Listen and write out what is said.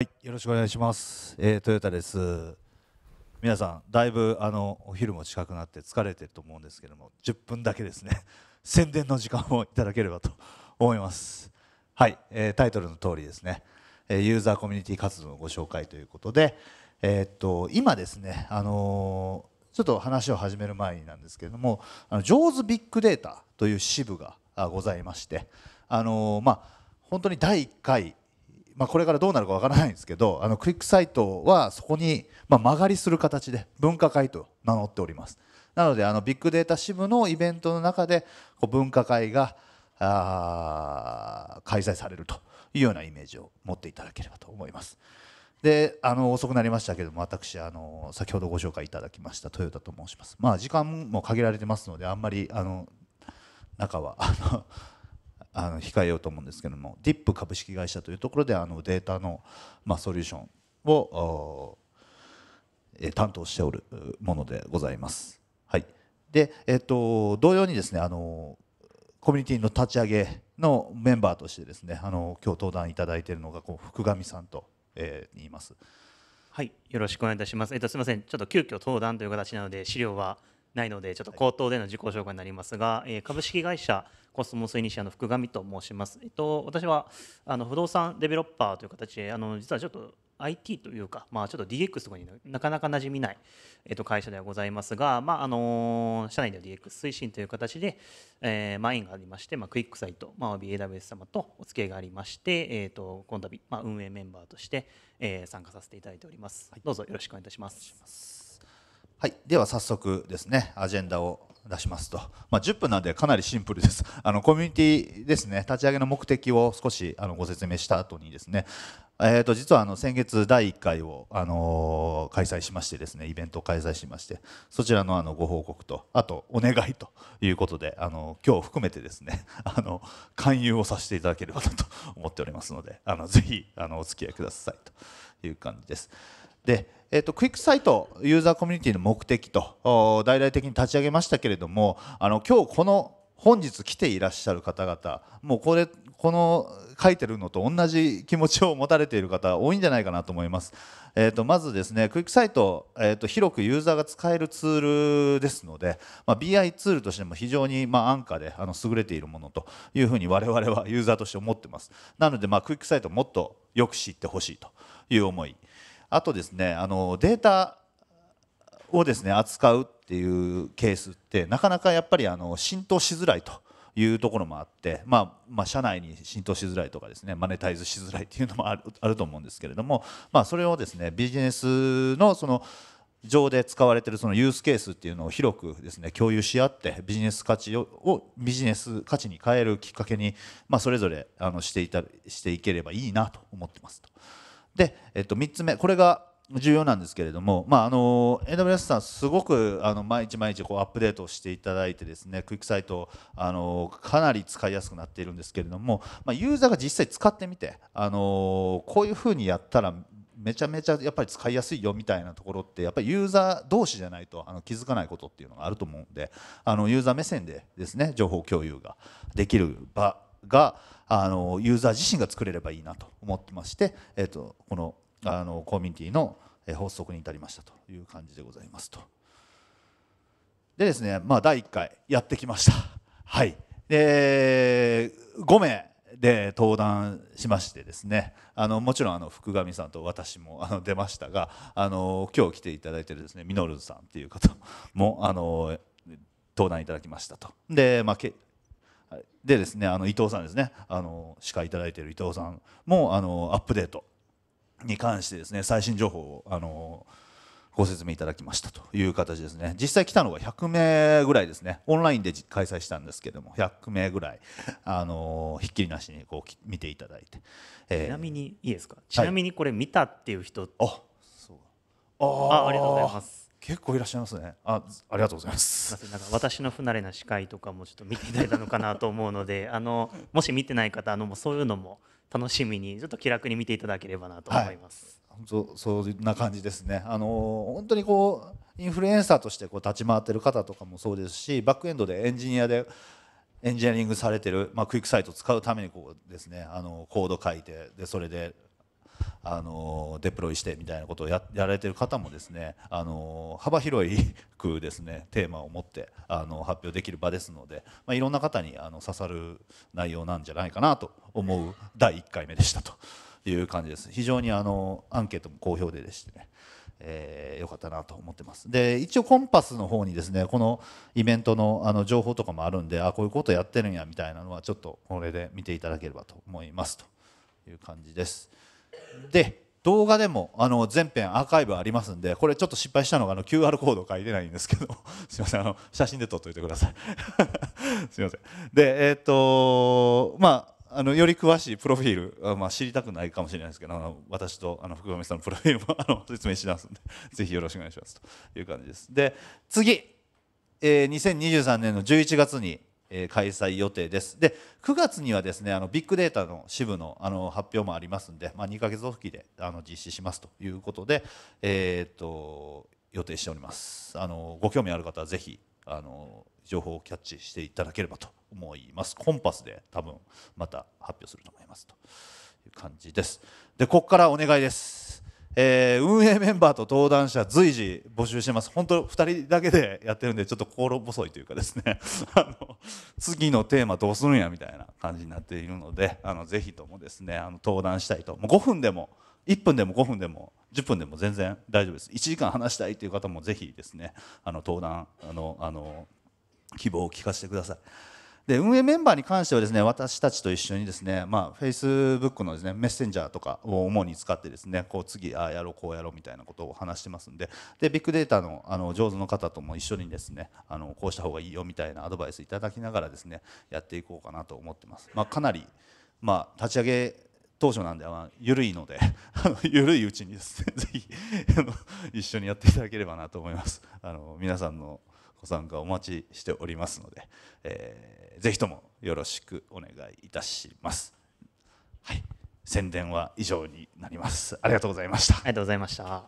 はい、よろしくお願いします。えー、トヨタです。皆さん、だいぶあのお昼も近くなって疲れてると思うんですけども、10分だけですね。宣伝の時間をいただければと思います。はい、えー、タイトルの通りですね。えユーザーコミュニティ活動のご紹介ということで、えー、っと今ですね、あのー、ちょっと話を始める前になんですけれども、あのジョーズビッグデータという支部がございまして、あのまあ、本当に第1回まあ、これからどうなるかわからないんですけど あのクイックサイトはそこに、まあ、間借りする形で分科会と名乗っておりますなのであのビッグデータ支部のイベントの中でこう分科会があ開催されるというようなイメージを持っていただければと思いますであの遅くなりましたけども私あの先ほどご紹介いただきました豊田と申しますまあ時間も限られてますのであんまりあの中はあのあの控えようと思うんですけども DIP 株式会社というところであのデータの、まあ、ソリューションをえ担当しておるものでございます。はい、で、えーと、同様にですねあのコミュニティの立ち上げのメンバーとしてですねあの今日登壇いただいているのがこう福上さんと、えー、言います。はい、よろしくお願いいたします。えっ、とすみません、ちょっと急遽登壇という形なので資料はないのでちょっと口頭での自己紹介になりますが、えー、株式会社コスモスイニシアの福上と申します。えっと、私はあの不動産デベロッパーという形であの実はちょっと IT というか、まあ、ちょっと DX とかになかなか馴染みない、えっと、会社ではございますが、まああの社内では DX 推進という形で、えー、マインがありまして、まあ、クイックサイト、まあ、AWS 様とお付き合いがありまして、えーと、と今度、まあ、運営メンバーとして、えー、参加させていただいております、はい、どうぞよろしくお願いいたしますはい、では早速ですね、アジェンダを出しますと、まあ、10分なんでかなりシンプルです。あのコミュニティですね、立ち上げの目的を少しあのご説明した後にですね、えー、と実はあの先月第1回を、あの開催しましてですねイベントを開催しましてそちらのあのご報告とあとお願いということで、あの今日含めてですね あの勧誘をさせていただければなと 思っておりますのであのぜひあのお付き合いくださいという感じです。でえっと、クイックサイトユーザーコミュニティの目的と大々的に立ち上げましたけれどもあの今日この本日来ていらっしゃる方々もうこれこの書いてるのと同じ気持ちを持たれている方多いんじゃないかなと思います。えー、とまずですねクイックサイト、えー、と広くユーザーが使えるツールですので、まあ、BI ツールとしても非常にま安価であの優れているものというふうに我々はユーザーとして思ってますなのでまクイックサイトをもっとよく知ってほしいという思いあとですねあのデータをですね扱うっていうケースってなかなかやっぱりあの浸透しづらいと。いうところもあって、まあ、まあ、社内に浸透しづらいとかですねマネタイズしづらいっていうのもあるあると思うんですけれども、まあ、それをですねビジネスのその上で使われているそのユースケースっていうのを広くですね共有し合ってビジネス価値をビジネス価値に変えるきっかけに、まあ、それぞれあのしていたしていければいいなと思ってますと。で、えっと、3つ目これが重要なんですけれども、まあ、あの AWS さん、すごくあの毎日毎日こうアップデートしていただいてですねクイックサイトあのかなり使いやすくなっているんですけれども、まあ、ユーザーが実際使ってみてあのこういうふうにやったらめちゃめちゃやっぱり使いやすいよみたいなところってやっぱりユーザー同士じゃないとあの気づかないことっていうのがあると思うんであのユーザー目線でですね情報共有ができる場があのユーザー自身が作れればいいなと思ってまして、えー、とこのあのコミュニティの発足に至りましたという感じでございますと。でですね、まあ、第1回やってきました。はい、で5名で登壇しましてですねあのもちろんあの福上さんと私もあの出ましたがあの今日来ていただいてるですねミノルズさんっていう方もあの登壇いただきましたとで、まあ、でですねあの伊藤さんですねあの司会いただいている伊藤さんもあのアップデートに関してですね最新情報をあのご説明いただきましたという形ですね実際来たのが100名ぐらいですねオンラインで開催したんですけども100名ぐらいあのひっきりなしにこう見ていただいて、えー、ちなみにいいですかちなみにこれ見たっていう人、はい、あそうああありがとうございます結構いらっしゃいますね。あ、ありがとうございます。すなんか私の不慣れな司会とかもちょっと見ていただいたのかなと思うので、あのもし見てない方、あのそういうのも楽しみにちょっと気楽に見ていただければなと思います。はい、本当そんな感じですね。あの本当にこうインフルエンサーとしてこう立ち回ってる方とかもそうですし、バックエンドでエンジニアでエンジニアリングされてる、まあ、クイックサイトを使うためにこうですねあのコード書いてでそれであのデプロイしてみたいなことをやられてる方もですねあの幅広いくですねテーマを持ってあの発表できる場ですので、まあ、いろんな方にあの刺さる内容なんじゃないかなと思う第1回目でしたという感じです非常にあのアンケートも好評ででしてねえー、よかったなと思ってますで一応コンパスの方にですねこのイベントのあの情報とかもあるんであこういうことやってるんやみたいなのはちょっとこれで見ていただければと思いますという感じです。で動画でもあの前編アーカイブありますんでこれちょっと失敗したのがあの QR コード書いてないんですけど すいませんあの写真で撮っておいてください すいませんでえっ、とまああのより詳しいプロフィール、まあ、知りたくないかもしれないですけどあの私とあの福留さんのプロフィールも あの説明しますんでぜひよろしくお願いしますという感じですで次、えー、2023年の11月にえー、開催予定ですで9月にはですねあのビッグデータの支部のあの発表もありますんで、まあ、2か月おきであの実施しますということで、えー、っと予定しておりますあのご興味ある方はぜひあの情報をキャッチしていただければと思いますコンパスで多分また発表すると思いますという感じですでここからお願いですえー、運営メンバーと登壇者随時募集してます本当2人だけでやってるんでちょっと心細いというかですねあ 次のテーマどうするんやみたいな感じになっているのであのぜひともですねあの登壇したいともう5分でも1分でも5分でも10分でも全然大丈夫です1時間話したいという方もぜひですねあの登壇あのあの希望を聞かせてください。で運営メンバーに関してはですね私たちと一緒にですねまあ Facebook のですねメッセンジャーとかを主に使ってですねこう次あやろうこうやろうみたいなことを話してますんででビッグデータのあの上手の方とも一緒にですねあのこうした方がいいよみたいなアドバイスいただきながらですねやっていこうかなと思ってます。まあ、かなりまあ立ち上げ当初なんでは緩いので緩いうちにですねぜひ一緒にやっていただければなと思いますあの皆さんのご参加お待ちしておりますので、えー、ぜひともよろしくお願いいたします。はい、宣伝は以上になります。ありがとうございました。ありがとうございました。